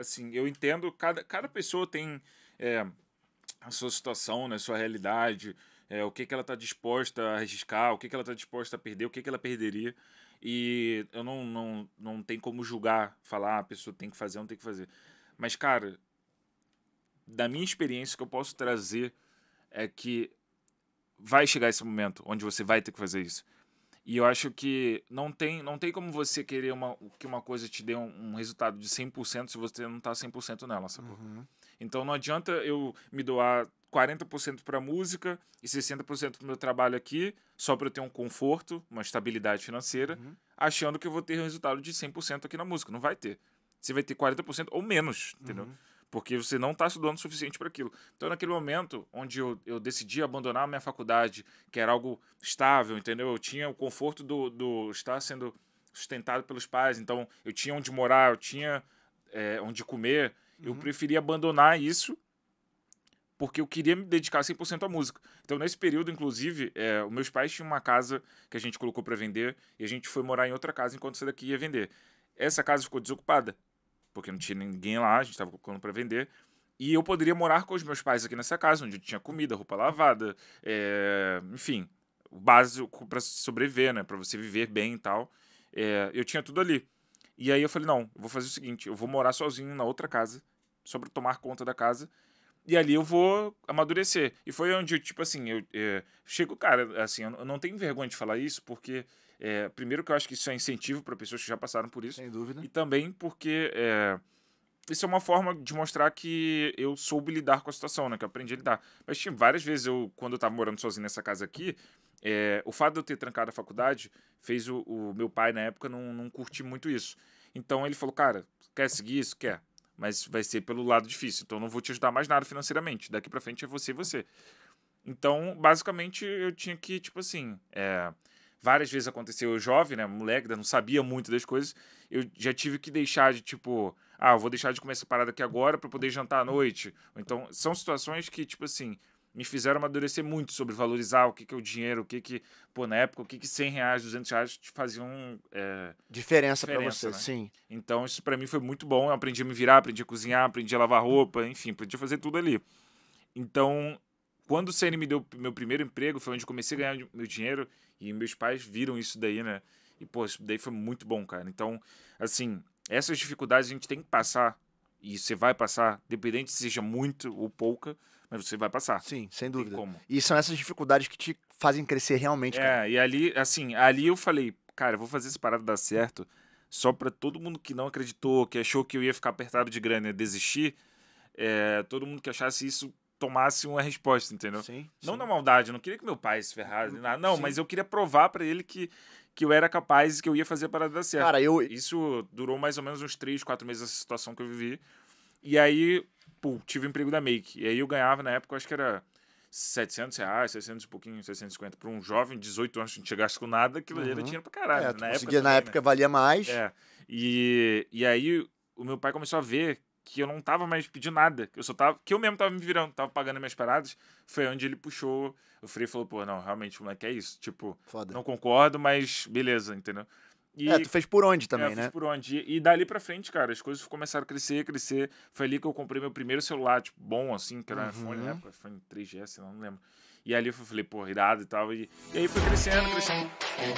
assim, eu entendo, cada, cada pessoa tem é, a sua situação, né, sua realidade, é, o que, que ela está disposta a arriscar, o que, que ela está disposta a perder, o que, que ela perderia. E eu não, não, não tem como julgar, falar ah, a pessoa tem que fazer não tem que fazer. Mas, cara, da minha experiência, o que eu posso trazer é que vai chegar esse momento onde você vai ter que fazer isso. E eu acho que não tem, não tem como você querer uma, que uma coisa te dê um, um resultado de 100% se você não tá 100% nela, sacou? Uhum. Então não adianta eu me doar 40% para música e 60% para meu trabalho aqui, só para eu ter um conforto, uma estabilidade financeira, uhum. achando que eu vou ter um resultado de 100% aqui na música. Não vai ter. Você vai ter 40% ou menos, entendeu? Uhum porque você não está estudando o suficiente para aquilo. Então, naquele momento onde eu, eu decidi abandonar a minha faculdade, que era algo estável, entendeu? Eu tinha o conforto do, do estar sendo sustentado pelos pais, então eu tinha onde morar, eu tinha é, onde comer. Uhum. Eu preferi abandonar isso porque eu queria me dedicar 100% à música. Então, nesse período, inclusive, é, os meus pais tinham uma casa que a gente colocou para vender e a gente foi morar em outra casa enquanto essa daqui ia vender. Essa casa ficou desocupada porque não tinha ninguém lá, a gente estava colocando para vender. E eu poderia morar com os meus pais aqui nessa casa, onde tinha comida, roupa lavada, é, enfim, o básico para sobreviver, né? Para você viver bem e tal. É, eu tinha tudo ali. E aí eu falei: não, eu vou fazer o seguinte, eu vou morar sozinho na outra casa, só para tomar conta da casa. E ali eu vou amadurecer. E foi onde, tipo assim, eu, eu eh, chego, cara, assim, eu não tenho vergonha de falar isso, porque é, primeiro, que eu acho que isso é incentivo para pessoas que já passaram por isso. Sem dúvida. E também porque é, isso é uma forma de mostrar que eu soube lidar com a situação, né? Que eu aprendi a lidar. Mas, tinha várias vezes eu, quando eu estava morando sozinho nessa casa aqui, é, o fato de eu ter trancado a faculdade fez o, o, meu pai, na época, não, não curtir muito isso. Então ele falou, cara, quer seguir isso? Quer. Mas vai ser pelo lado difícil. Então eu não vou te ajudar mais nada financeiramente. Daqui para frente é você e você. Então, basicamente, eu tinha que, tipo assim, é, várias vezes aconteceu. Eu jovem, né, moleque, né, não sabia muito das coisas. Eu já tive que deixar de, tipo, ah, eu vou deixar de comer essa parada aqui agora para poder jantar à noite. Então, são situações que, tipo assim, me fizeram amadurecer muito sobre valorizar o que, que é o dinheiro, o que que, pô, na época, o que que 100 reais, 200 reais te faziam... É, diferença, diferença para você, né? sim. Então, isso para mim foi muito bom. Eu aprendi a me virar, aprendi a cozinhar, aprendi a lavar roupa, enfim, aprendi a fazer tudo ali. Então, quando o CN me deu meu primeiro emprego, foi onde comecei a ganhar meu dinheiro e meus pais viram isso daí, né? E, pô, isso daí foi muito bom, cara. Então, assim, essas dificuldades a gente tem que passar e você vai passar, dependente se seja muito ou pouca, mas você vai passar. Sim, sem dúvida. como. E são essas dificuldades que te fazem crescer realmente. É, cara. e ali, assim, ali eu falei, cara, eu vou fazer essa parada dar certo, só para todo mundo que não acreditou, que achou que eu ia ficar apertado de grana e desistir, é, todo mundo que achasse isso tomasse uma resposta, entendeu? Sim, não sim. na maldade, eu não queria que meu pai se ferrasse, nada. não, sim. mas eu queria provar para ele que, que eu era capaz e que eu ia fazer a parada dar certo. Cara, eu... Isso durou mais ou menos uns três, quatro meses essa situação que eu vivi. E aí, pô, tive o emprego da Make. E aí eu ganhava, na época, acho que era 700 reais, 600 e pouquinho, 650 para um jovem de 18 anos que não chegasse com nada, aquilo uhum. era dinheiro pra caralho. É, na, época, na também, época né? valia mais. Né? É. E, e aí o meu pai começou a ver que eu não tava mais pedindo nada, que eu só tava, que eu mesmo tava me virando, tava pagando minhas paradas, foi onde ele puxou o freio e falou, pô, não, realmente, moleque é isso, tipo, Foda. não concordo, mas beleza, entendeu? E, é, tu fez por onde também, é, né? Fiz por onde. E, e, dali pra frente, cara, as coisas começaram a crescer, crescer. Foi ali que eu comprei meu primeiro celular, tipo, bom, assim, que era uhum. iPhone na né, época, foi em 3GS, não, não lembro. E ali eu falei, pô, irado e tal. E, e aí foi crescendo, crescendo.